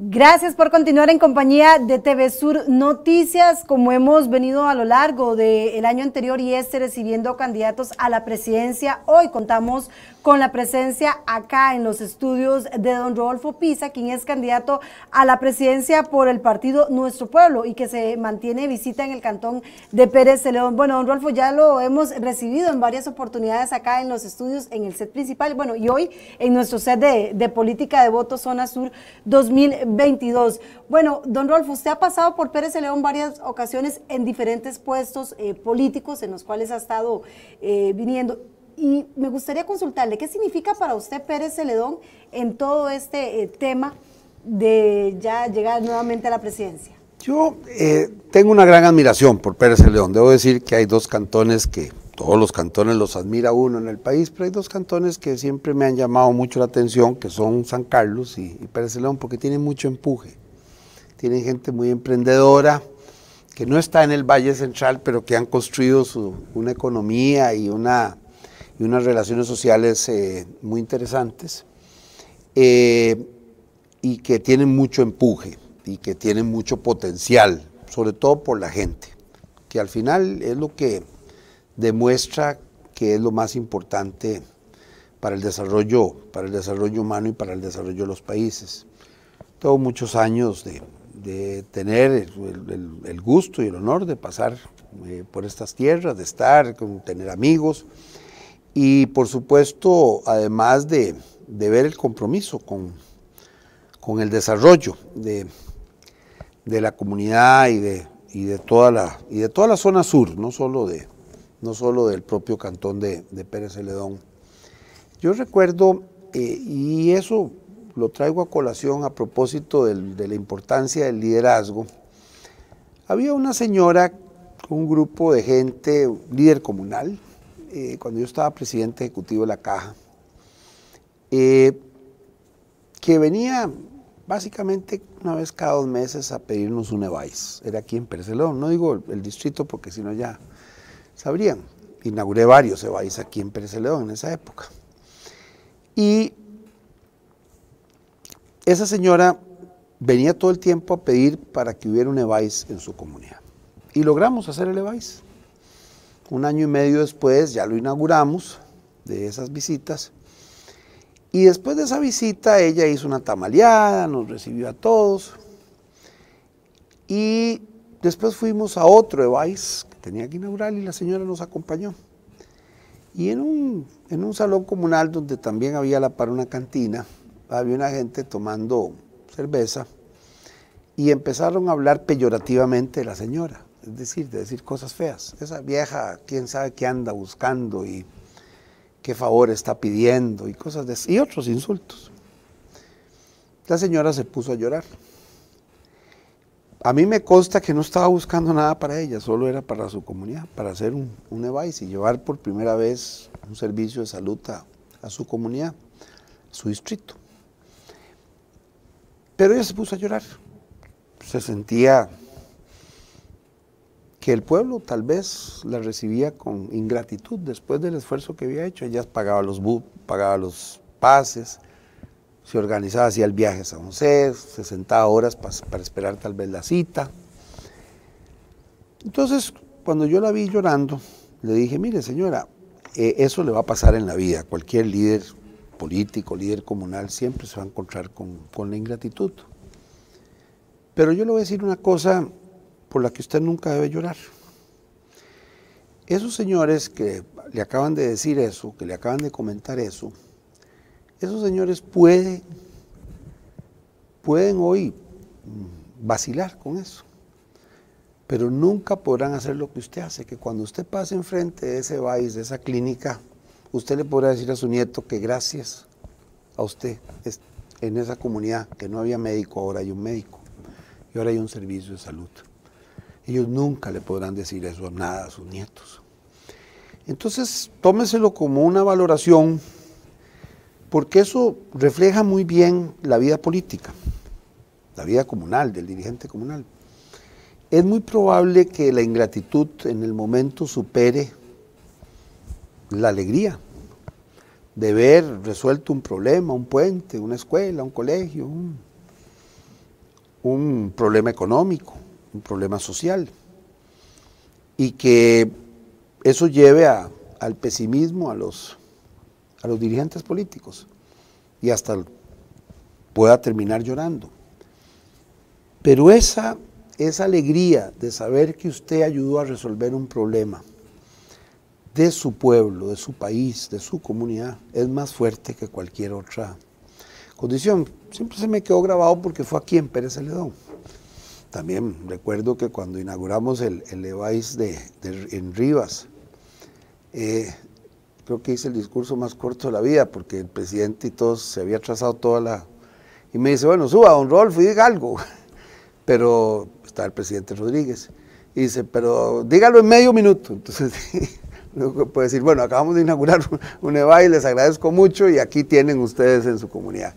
Gracias por continuar en compañía de TV Sur Noticias, como hemos venido a lo largo del año anterior y este recibiendo candidatos a la presidencia. Hoy contamos con la presencia acá en los estudios de don Rodolfo Pisa, quien es candidato a la presidencia por el partido Nuestro Pueblo y que se mantiene visita en el cantón de Pérez de León. Bueno, don Rolfo, ya lo hemos recibido en varias oportunidades acá en los estudios, en el set principal, bueno, y hoy en nuestro set de, política de voto Zona Sur 2022. Bueno, don Rolfo, usted ha pasado por Pérez de León varias ocasiones en diferentes puestos eh, políticos en los cuales ha estado eh, viniendo. Y me gustaría consultarle, ¿qué significa para usted Pérez Celedón en todo este eh, tema de ya llegar nuevamente a la presidencia? Yo eh, tengo una gran admiración por Pérez Celedón. Debo decir que hay dos cantones que, todos los cantones los admira uno en el país, pero hay dos cantones que siempre me han llamado mucho la atención, que son San Carlos y, Pérez Celedón, porque tienen mucho empuje. Tienen gente muy emprendedora, que no está en el Valle Central, pero que han construido una economía y una y unas relaciones sociales eh, muy interesantes eh, y que tienen mucho empuje y que tienen mucho potencial, sobre todo por la gente, que al final es lo que demuestra que es lo más importante para el desarrollo, para el desarrollo humano y para el desarrollo de los países. Tengo muchos años de, tener el, gusto y el honor de pasar eh, por estas tierras, de estar, de tener amigos, y por supuesto, además de, ver el compromiso con, con el desarrollo de, la comunidad y de, y de, toda la, y de toda la zona sur, no solo, de, no solo del propio cantón de, Pérez Celedón. Yo recuerdo, eh, y eso lo traigo a colación a propósito de la importancia del liderazgo, había una señora, un grupo de gente, líder comunal, eh, cuando yo estaba presidente ejecutivo de la Caja, eh, que venía básicamente una vez cada dos meses a pedirnos un EVAIS. Era aquí en Percelón, no digo el, distrito porque si no ya sabrían. Inauguré varios EVAIS aquí en León en esa época. Y esa señora venía todo el tiempo a pedir para que hubiera un EVAIS en su comunidad. Y logramos hacer el EVAIS. Un año y medio después ya lo inauguramos de esas visitas. Y después de esa visita ella hizo una tamaleada, nos recibió a todos. Y después fuimos a otro Evais que tenía que inaugurar y la señora nos acompañó. Y en un, en un salón comunal donde también había la para una cantina, había una gente tomando cerveza y empezaron a hablar peyorativamente de la señora decir, de decir cosas feas. Esa vieja, quién sabe qué anda buscando y qué favor está pidiendo y cosas de y otros insultos. La señora se puso a llorar. A mí me consta que no estaba buscando nada para ella, solo era para su comunidad, para hacer un, un EVICE y llevar por primera vez un servicio de salud a, su comunidad, su distrito. Pero ella se puso a llorar. Se sentía que el pueblo tal vez la recibía con ingratitud después del esfuerzo que había hecho. Ella pagaba los bus, pagaba los pases, se organizaba, hacía el viaje a San José, se sentaba horas para esperar tal vez la cita. Entonces, cuando yo la vi llorando, le dije, mire señora, eh, eso le va a pasar en la vida. Cualquier líder político, líder comunal, siempre se va a encontrar con, con la ingratitud. Pero yo le voy a decir una cosa por la que usted nunca debe llorar. Esos señores que le acaban de decir eso, que le acaban de comentar eso, esos señores pueden, pueden hoy mm, vacilar con eso, pero nunca podrán hacer lo que usted hace, que cuando usted pase enfrente de ese país, de esa clínica, usted le podrá decir a su nieto que gracias a usted en esa comunidad, que no había médico, ahora hay un médico y ahora hay un servicio de salud. Ellos nunca le podrán decir eso nada a sus nietos. Entonces, tómeselo como una valoración, porque eso refleja muy bien la vida política, la vida comunal, del dirigente comunal. Es muy probable que la ingratitud en el momento supere la alegría de ver resuelto un problema, un puente, una escuela, un colegio, un problema económico, un problema social y que eso lleve al pesimismo a los, a los dirigentes políticos y hasta pueda terminar llorando. Pero esa, esa alegría de saber que usted ayudó a resolver un problema de su pueblo, de su país, de su comunidad, es más fuerte que cualquier otra condición. Siempre se me quedó grabado porque fue aquí en Pérez Celedón. También recuerdo que cuando inauguramos el, el de, en Rivas, eh, creo que hice el discurso más corto de la vida porque el presidente y todos se había trazado toda la... Y me dice, bueno, suba, don Rolfo, y diga algo. Pero está el presidente Rodríguez. Y dice, pero dígalo en medio minuto. Entonces, luego puede decir, bueno, acabamos de inaugurar un, EVAIS, les agradezco mucho y aquí tienen ustedes en su comunidad.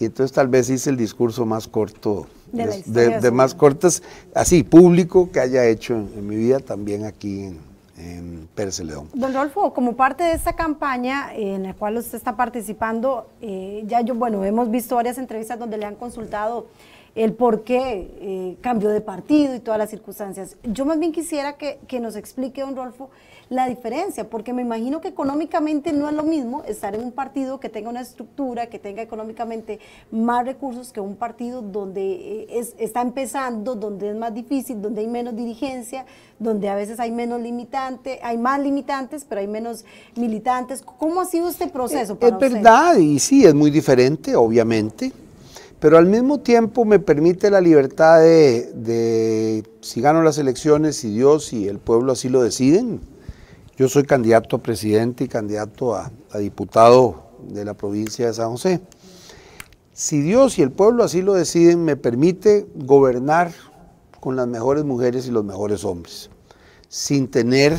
Y entonces tal vez hice el discurso más corto, de, más cortas, así, público que haya hecho en, mi vida también aquí en, en Pérez León. Don Rolfo, como parte de esta campaña en la cual usted está participando, eh, ya yo, bueno, hemos visto varias entrevistas donde le han consultado el por qué eh, cambio de partido y todas las circunstancias. Yo más bien quisiera que, nos explique, don Rolfo, la diferencia, porque me imagino que económicamente no es lo mismo estar en un partido que tenga una estructura, que tenga económicamente más recursos que un partido donde eh, está empezando, donde es más difícil, donde hay menos dirigencia, donde a veces hay menos limitantes, hay más limitantes, pero hay menos militantes. ¿Cómo ha sido este proceso? Eh, es verdad, y sí, es muy diferente, obviamente pero al mismo tiempo me permite la libertad de, si gano las elecciones, si Dios y el pueblo así lo deciden, yo soy candidato a presidente y candidato a, a diputado de la provincia de San José. Si Dios y el pueblo así lo deciden, me permite gobernar con las mejores mujeres y los mejores hombres, sin tener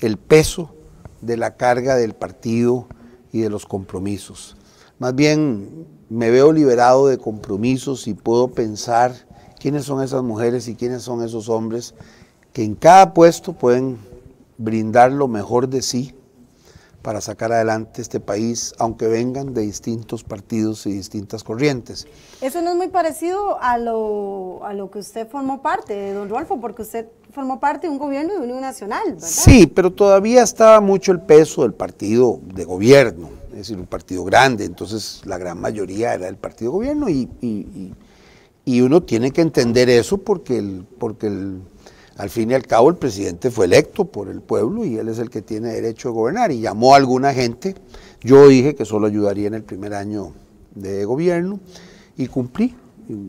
el peso de la carga del partido y de los compromisos. Más bien me veo liberado de compromisos y puedo pensar quiénes son esas mujeres y quiénes son esos hombres que en cada puesto pueden brindar lo mejor de sí para sacar adelante este país, aunque vengan de distintos partidos y distintas corrientes. Eso no es muy parecido a lo, que usted formó parte, don Rolfo, porque usted formó parte de un gobierno de Unión Nacional, ¿verdad? Sí, pero todavía estaba mucho el peso del partido de gobierno es decir, un partido grande, entonces la gran mayoría era del partido gobierno y, uno tiene que entender eso porque, el, porque al fin y al cabo el presidente fue electo por el pueblo y él es el que tiene derecho a gobernar y llamó a alguna gente, yo dije que solo ayudaría en el primer año de gobierno y cumplí,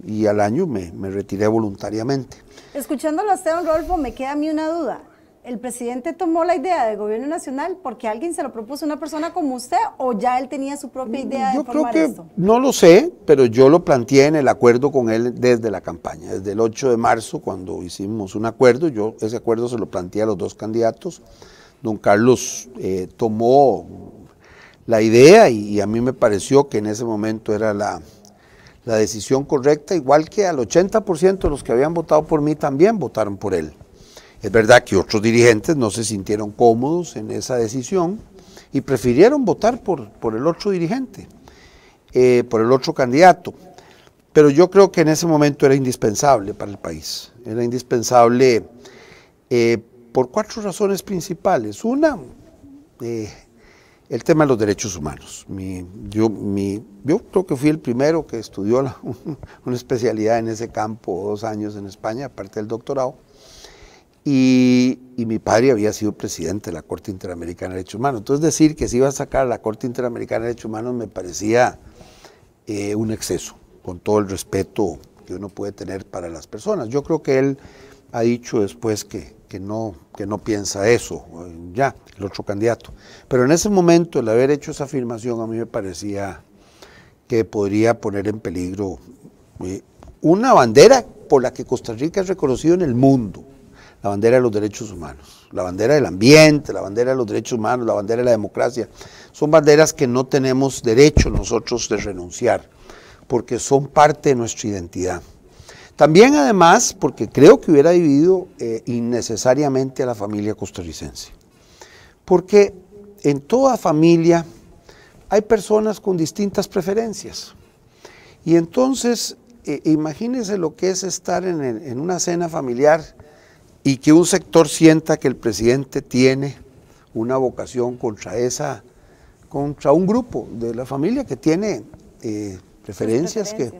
y al año me, me, retiré voluntariamente. Escuchándolo a usted, don Rolfo, me queda a mí una duda. ¿El presidente tomó la idea del gobierno nacional porque alguien se lo propuso una persona como usted o ya él tenía su propia mm, idea de formar esto? No lo sé, pero yo lo planteé en el acuerdo con él desde la campaña, desde el 8 de marzo cuando hicimos un acuerdo, yo ese acuerdo se lo planteé a los dos candidatos. Don Carlos eh, tomó la idea y, a mí me pareció que en ese momento era la, la decisión correcta, igual que al 80% de los que habían votado por mí también votaron por él. Es verdad que otros dirigentes no se sintieron cómodos en esa decisión y prefirieron votar por, por el otro dirigente, eh, por el otro candidato. Pero yo creo que en ese momento era indispensable para el país. Era indispensable eh, por cuatro razones principales. Una, eh, el tema de los derechos humanos. yo, creo que fui el primero que estudió una especialidad en ese campo, dos años en España, aparte del doctorado. Y, mi padre había sido presidente de la Corte Interamericana de Derechos Humanos. Entonces decir que se iba a sacar a la Corte Interamericana de Derechos Humanos me parecía eh, un exceso, con todo el respeto que uno puede tener para las personas. Yo creo que él ha dicho después que, no, que no piensa eso, eh, ya, el otro candidato. Pero en ese momento, el haber hecho esa afirmación, a mí me parecía que podría poner en peligro eh, una bandera por la que Costa Rica es reconocido en el mundo la bandera de los derechos humanos, la bandera del ambiente, la bandera de los derechos humanos, la bandera de la democracia. Son banderas que no tenemos derecho nosotros de renunciar, porque son parte de nuestra identidad. También además, porque creo que hubiera dividido eh, innecesariamente a la familia costarricense. Porque en toda familia hay personas con distintas preferencias. Y entonces, eh, imagínense lo que es estar en, en una cena familiar y que un sector sienta que el presidente tiene una vocación contra esa, contra un grupo de la familia que tiene eh, preferencias, que.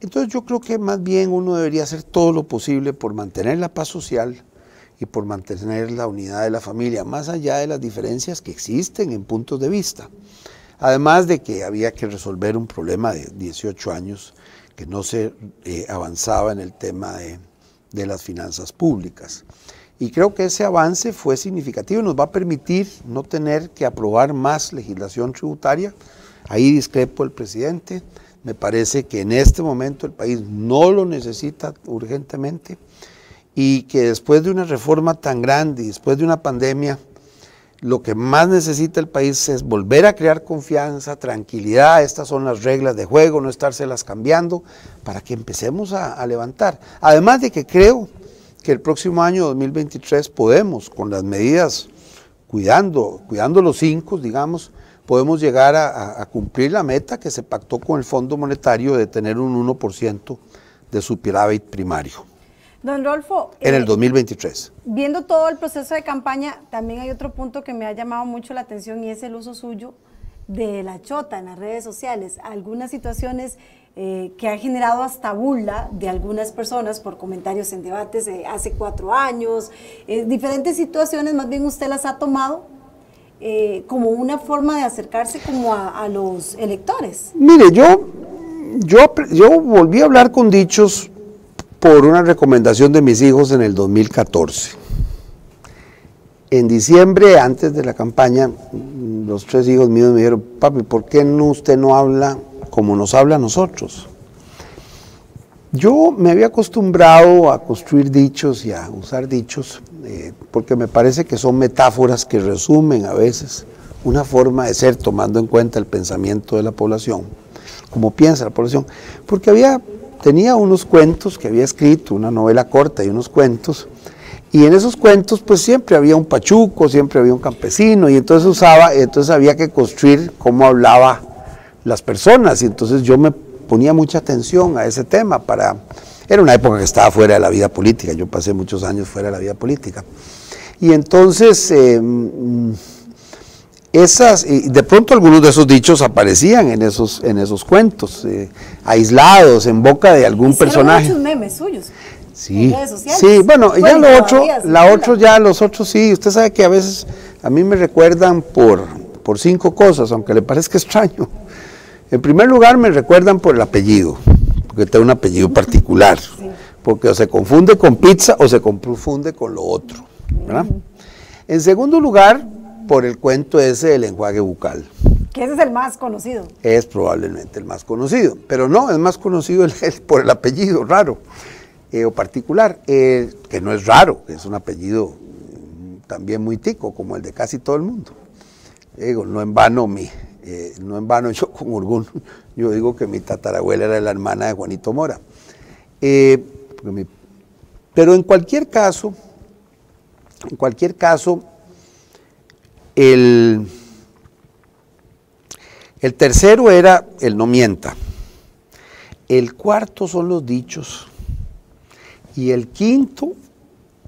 Entonces yo creo que más bien uno debería hacer todo lo posible por mantener la paz social y por mantener la unidad de la familia, más allá de las diferencias que existen en puntos de vista. Además de que había que resolver un problema de 18 años que no se eh, avanzaba en el tema de de las finanzas públicas. Y creo que ese avance fue significativo y nos va a permitir no tener que aprobar más legislación tributaria. Ahí discrepo el presidente. Me parece que en este momento el país no lo necesita urgentemente y que después de una reforma tan grande y después de una pandemia lo que más necesita el país es volver a crear confianza, tranquilidad, estas son las reglas de juego, no estárselas cambiando, para que empecemos a, levantar. Además de que creo que el próximo año 2023 podemos, con las medidas, cuidando, cuidando los cinco, digamos, podemos llegar a, cumplir la meta que se pactó con el Fondo Monetario de tener un 1% de su superávit primario. Don Rolfo. En el 2023. Eh, viendo todo el proceso de campaña, también hay otro punto que me ha llamado mucho la atención y es el uso suyo de la chota en las redes sociales. Algunas situaciones eh, que ha generado hasta burla de algunas personas por comentarios en debates hace cuatro años, eh, diferentes situaciones, más bien usted las ha tomado como una forma de acercarse como a, los electores. Mire, yo, yo volví a hablar con dichos por una recomendación de mis hijos en el 2014. En diciembre, antes de la campaña, los tres hijos míos me dijeron, papi, ¿por qué usted no habla como nos habla a nosotros? Yo me había acostumbrado a construir dichos y a usar dichos, eh, porque me parece que son metáforas que resumen a veces una forma de ser, tomando en cuenta el pensamiento de la población, como piensa la población, porque había tenía unos cuentos que había escrito, una novela corta y unos cuentos, y en esos cuentos pues siempre había un pachuco, siempre había un campesino, y entonces usaba, entonces había que construir cómo hablaba las personas, y entonces yo me ponía mucha atención a ese tema para... Era una época que estaba fuera de la vida política, yo pasé muchos años fuera de la vida política. Y entonces... Em, esas, y de pronto algunos de esos dichos aparecían en esos, en esos cuentos, eh, aislados, en boca de algún personaje. muchos memes suyos. Sí, sí, bueno, ya lo otro, la otro ya, los otros sí, usted sabe que a veces a mí me recuerdan por, por cinco cosas, aunque le parezca extraño. En primer lugar me recuerdan por el apellido, porque tengo un apellido particular, porque o se confunde con pizza o se confunde con lo otro, En segundo lugar, por el cuento ese del enjuague bucal. Que ese es el más conocido. Es probablemente el más conocido, pero no, es más conocido el, por el apellido raro eh, o particular, que no es raro, es un apellido mm, también muy tico, como el de casi todo el mundo. Digo, no en vano mi, eh, no en vano yo con orgullo, yo digo que mi tatarabuela era la hermana de Juanito Mora. Eh, pero en cualquier caso, en cualquier caso, el, el tercero era el no mienta. El cuarto son los dichos. Y el quinto,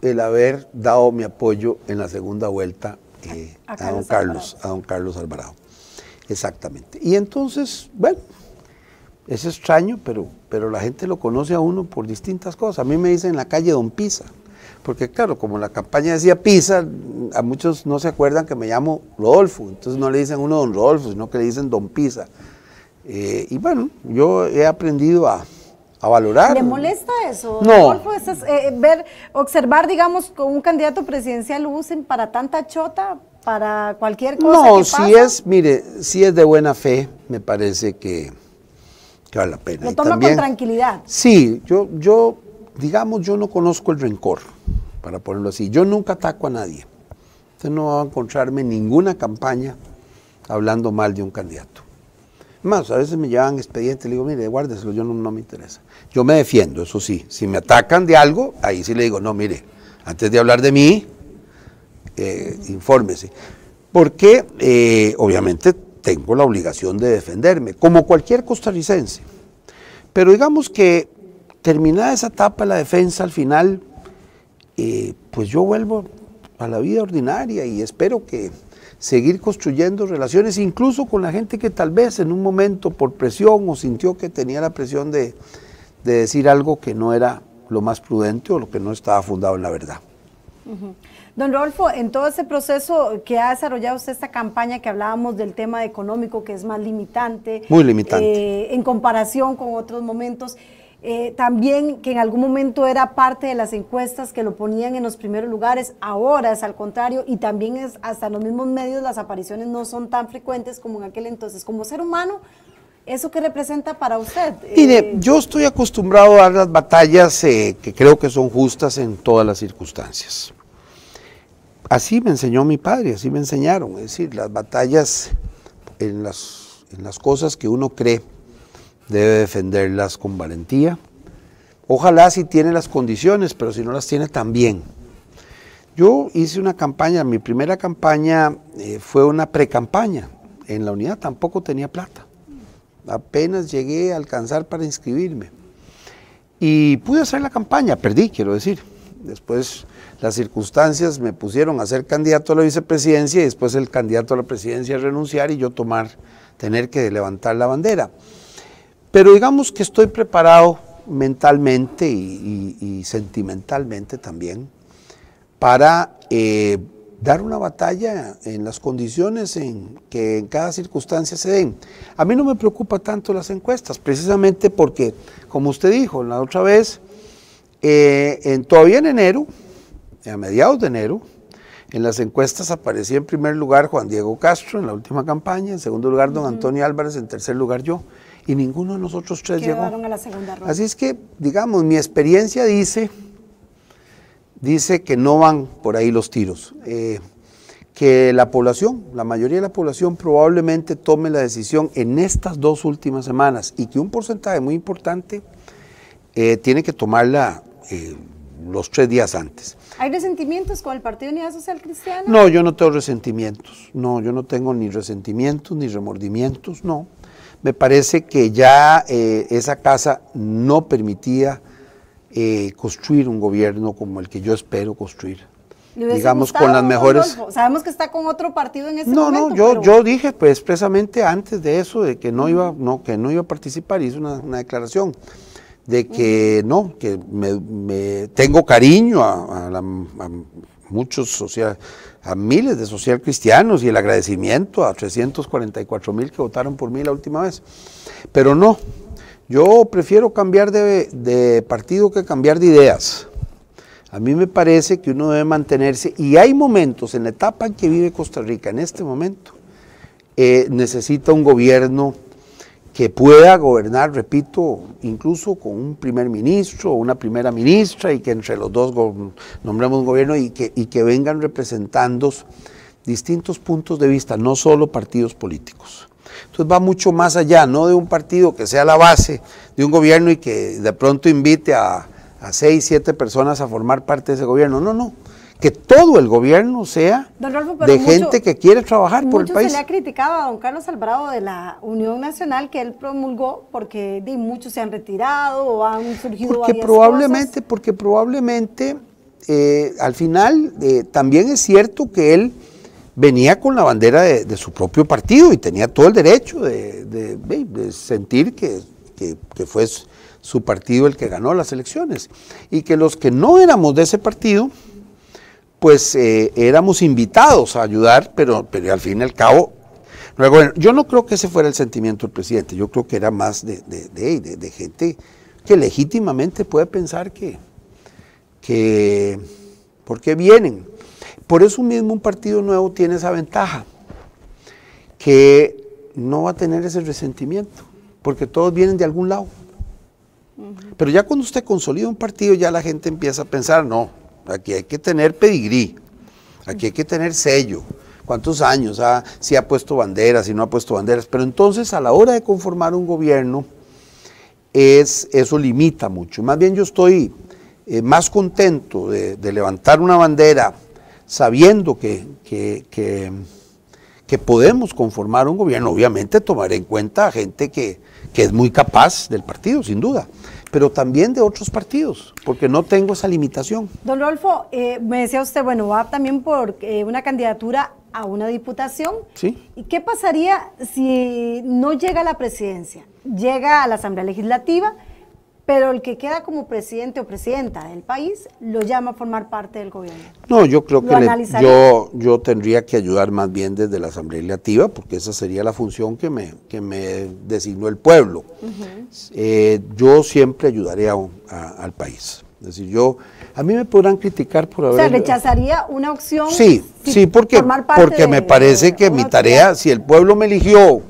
el haber dado mi apoyo en la segunda vuelta a, eh, don Carlos, Alvarado. a don Carlos Alvarado. Exactamente. Y entonces, bueno, es extraño, pero, pero la gente lo conoce a uno por distintas cosas. A mí me dicen en la calle Don Pisa porque claro, como la campaña decía Pisa, a muchos no se acuerdan que me llamo Rodolfo, entonces no le dicen uno don Rodolfo, sino que le dicen don Pisa. Eh, y bueno, yo he aprendido a, valorar. ¿Le molesta eso? No. Eh, ver, observar, digamos, con un candidato presidencial lo usen para tanta chota, para cualquier cosa. No, si es, mire, si es de buena fe, me parece que, vale la pena. Lo toma con tranquilidad. Sí, yo, yo, digamos, yo no conozco el rencor para ponerlo así. Yo nunca ataco a nadie. Usted no va a encontrarme ninguna campaña hablando mal de un candidato. Más, a veces me llevan expedientes, le digo, mire, guárdeselo, yo no, me interesa. Yo me defiendo, eso sí. Si me atacan de algo, ahí sí le digo, no, mire, antes de hablar de mí, eh, infórmese. Porque eh, obviamente tengo la obligación de defenderme, como cualquier costarricense. Pero digamos que terminada esa etapa de la defensa, al final eh, pues yo vuelvo a la vida ordinaria y espero que seguir construyendo relaciones, incluso con la gente que tal vez en un momento por presión o sintió que tenía la presión de, decir algo que no era lo más prudente o lo que no estaba fundado en la verdad. Don Rodolfo, en todo ese proceso que ha desarrollado usted esta campaña que hablábamos del tema económico que es más limitante. Muy limitante. Eh, en comparación con otros momentos, eh, también que en algún momento era parte de las encuestas que lo ponían en los primeros lugares, ahora es al contrario y también es hasta en los mismos medios las apariciones no son tan frecuentes como en aquel entonces. Como ser humano, ¿eso qué representa para usted? Mire, eh, yo estoy acostumbrado a las batallas eh, que creo que son justas en todas las circunstancias. Así me enseñó mi padre, así me enseñaron, es decir, las batallas en las, en las cosas que uno cree debe defenderlas con valentía. Ojalá si tiene las condiciones, pero si no las tiene también. Yo hice una campaña, mi primera campaña eh, fue una pre-campaña. En la unidad tampoco tenía plata. Apenas llegué a alcanzar para inscribirme. Y pude hacer la campaña, perdí, quiero decir. Después las circunstancias me pusieron a ser candidato a la vicepresidencia y después el candidato a la presidencia renunciar y yo tomar, tener que levantar la bandera. Pero digamos que estoy preparado mentalmente y, sentimentalmente también para eh, dar una batalla en las condiciones en que en cada circunstancia se den. A mí no me preocupa tanto las encuestas, precisamente porque, como usted dijo la otra vez, eh, todavía en enero, a mediados de enero, en las encuestas aparecía en primer lugar Juan Diego Castro en la última campaña, en segundo lugar don Antonio Álvarez, en tercer lugar yo y ninguno de nosotros tres llegó. Así es que, digamos, mi experiencia dice, dice que no van por ahí los tiros. Eh, que la población, la mayoría de la población probablemente tome la decisión en estas dos últimas semanas y que un porcentaje muy importante eh, tiene que tomarla eh, los tres días antes. ¿Hay resentimientos con el Partido Unidad Social Cristiana? No, yo no tengo resentimientos, no, yo no tengo ni resentimientos ni remordimientos, no me parece que ya eh, esa casa no permitía eh, construir un gobierno como el que yo espero construir. Digamos, con las mejores... Sabemos que está con otro partido en ese momento. No, no, yo, yo dije pues, expresamente antes de eso, de que no iba, no, que no iba a participar, hice una, declaración de que no, que me, tengo cariño a, la a muchos social, a miles de social y el agradecimiento a 344 mil que votaron por mí la última vez. Pero no, yo prefiero cambiar de, partido que cambiar de ideas. A mí me parece que uno debe mantenerse, y hay momentos en la etapa en que vive Costa Rica, en este momento, eh, necesita un gobierno que pueda gobernar, repito, incluso con un primer ministro o una primera ministra y que entre los dos nombremos un gobierno y que, que vengan representando distintos puntos de vista, no solo partidos políticos. Entonces va mucho más allá, no de un partido que sea la base de un gobierno y que de pronto invite a, a seis, siete personas a formar parte de ese gobierno. No, no que todo el gobierno sea de gente que quiere trabajar por el país. se le ha criticado a don Carlos Alvarado de la Unión Nacional que él promulgó porque muchos se han retirado o han surgido porque varias probablemente, Porque probablemente, eh, al final, eh, también es cierto que él venía con la bandera de, su propio partido y tenía todo el derecho de, sentir que fue su partido el que ganó las elecciones y que los que no éramos de ese partido pues eh, éramos invitados a ayudar, pero, pero al fin y al cabo Luego, yo no creo que ese fuera el sentimiento del presidente, yo creo que era más de, gente que legítimamente puede pensar que, que, ¿por qué vienen? Por eso mismo un partido nuevo tiene esa ventaja, que no va a tener ese resentimiento, porque todos vienen de algún lado. Pero ya cuando usted consolida un partido, ya la gente empieza a pensar, no, Aquí hay que tener pedigrí, aquí hay que tener sello. ¿Cuántos años? Ah, si ha puesto banderas, si no ha puesto banderas. Pero entonces a la hora de conformar un gobierno, es, eso limita mucho. Más bien yo estoy eh, más contento de, levantar una bandera sabiendo que, que, podemos conformar un gobierno. Obviamente tomar en cuenta a gente que es muy capaz del partido, sin duda pero también de otros partidos, porque no tengo esa limitación. Don Rolfo, eh, me decía usted, bueno, va también por eh, una candidatura a una diputación. Sí. ¿Y qué pasaría si no llega a la presidencia? Llega a la Asamblea Legislativa pero el que queda como presidente o presidenta del país lo llama a formar parte del gobierno. No, yo creo que yo, yo tendría que ayudar más bien desde la Asamblea Legislativa, porque esa sería la función que me, que me designó el pueblo. Eh, yo siempre ayudaré al país. Es decir, yo, a mí me podrán criticar por haber... O sea, rechazaría una opción. Sí, sí, porque, porque me parece que mi tarea, si el pueblo me eligió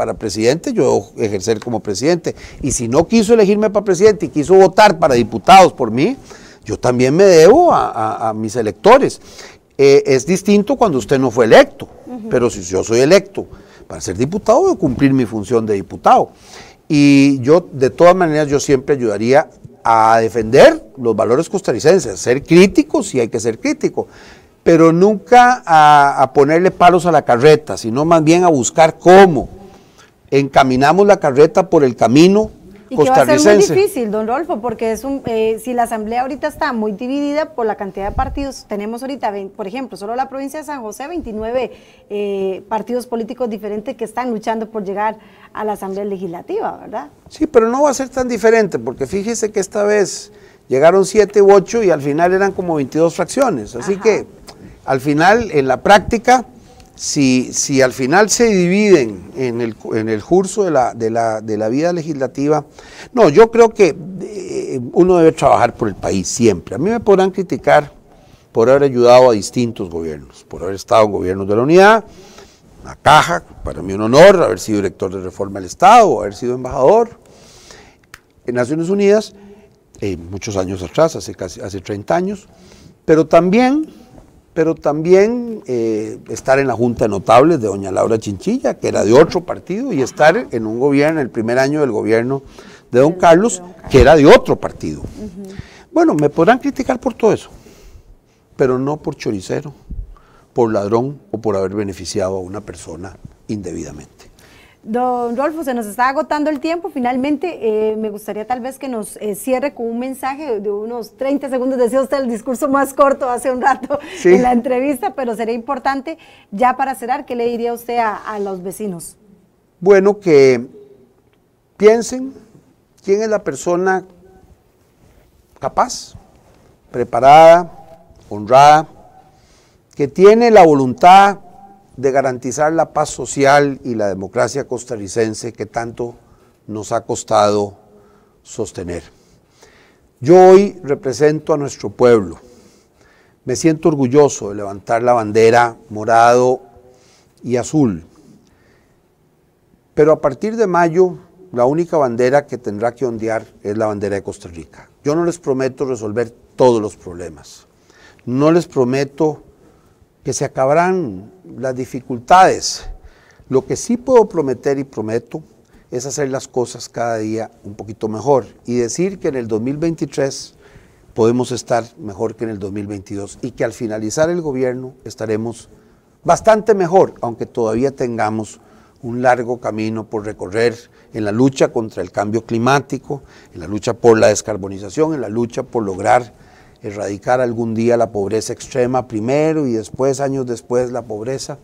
para presidente, yo ejercer como presidente. Y si no quiso elegirme para presidente y quiso votar para diputados por mí, yo también me debo a, mis electores. Eh, es distinto cuando usted no fue electo, pero si yo soy electo para ser diputado, debo cumplir mi función de diputado. Y yo, de todas maneras, yo siempre ayudaría a defender los valores costarricenses, ser crítico si hay que ser crítico, pero nunca a, ponerle palos a la carreta, sino más bien a buscar cómo encaminamos la carreta por el camino y que va a ser muy difícil, don Rolfo, porque es un, eh, si la asamblea ahorita está muy dividida por la cantidad de partidos, tenemos ahorita, por ejemplo, solo la provincia de San José, 29 eh, partidos políticos diferentes que están luchando por llegar a la asamblea legislativa, ¿verdad? Sí, pero no va a ser tan diferente, porque fíjese que esta vez llegaron 7 u 8 y al final eran como 22 fracciones, así que al final, en la práctica si, si al final se dividen en el, en el curso de la, de, la, vida legislativa, no, yo creo que eh, uno debe trabajar por el país siempre. A mí me podrán criticar por haber ayudado a distintos gobiernos, por haber estado en gobiernos de la unidad, la caja, para mí un honor haber sido director de reforma del Estado, haber sido embajador en Naciones Unidas, eh, muchos años atrás, hace, casi, hace 30 años, pero también pero también eh, estar en la Junta Notables de doña Laura Chinchilla, que era de otro partido, y estar en un gobierno, el primer año del gobierno de don, Carlos, que era de otro partido. Bueno, me podrán criticar por todo eso, pero no por choricero, por ladrón o por haber beneficiado a una persona indebidamente. Don Rolfo, se nos está agotando el tiempo. Finalmente, eh, me gustaría tal vez que nos eh, cierre con un mensaje de unos 30 segundos. Decía usted el discurso más corto hace un rato en la entrevista, pero sería importante ya para cerrar, ¿qué le diría usted a los vecinos? Bueno, que piensen quién es la persona capaz, preparada, honrada, que tiene la voluntad de garantizar la paz social y la democracia costarricense que tanto nos ha costado sostener. Yo hoy represento a nuestro pueblo. Me siento orgulloso de levantar la bandera morado y azul. Pero a partir de mayo, la única bandera que tendrá que ondear es la bandera de Costa Rica. Yo no les prometo resolver todos los problemas. No les prometo que se acabarán las dificultades. Lo que sí puedo prometer y prometo es hacer las cosas cada día un poquito mejor y decir que en el 2023 podemos estar mejor que en el 2022 y que al finalizar el gobierno estaremos bastante mejor, aunque todavía tengamos un largo camino por recorrer en la lucha contra el cambio climático, en la lucha por la descarbonización, en la lucha por lograr erradicar algún día la pobreza extrema primero y después, años después, la pobreza.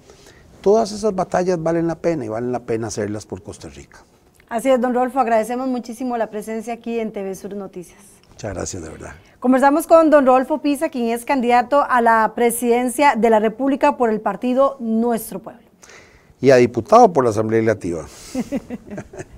Todas esas batallas valen la pena y valen la pena hacerlas por Costa Rica. Así es, don Rolfo, agradecemos muchísimo la presencia aquí en TV Sur Noticias. Muchas gracias, de verdad. Conversamos con don Rolfo Pisa, quien es candidato a la presidencia de la República por el partido Nuestro Pueblo. Y a diputado por la Asamblea Legislativa.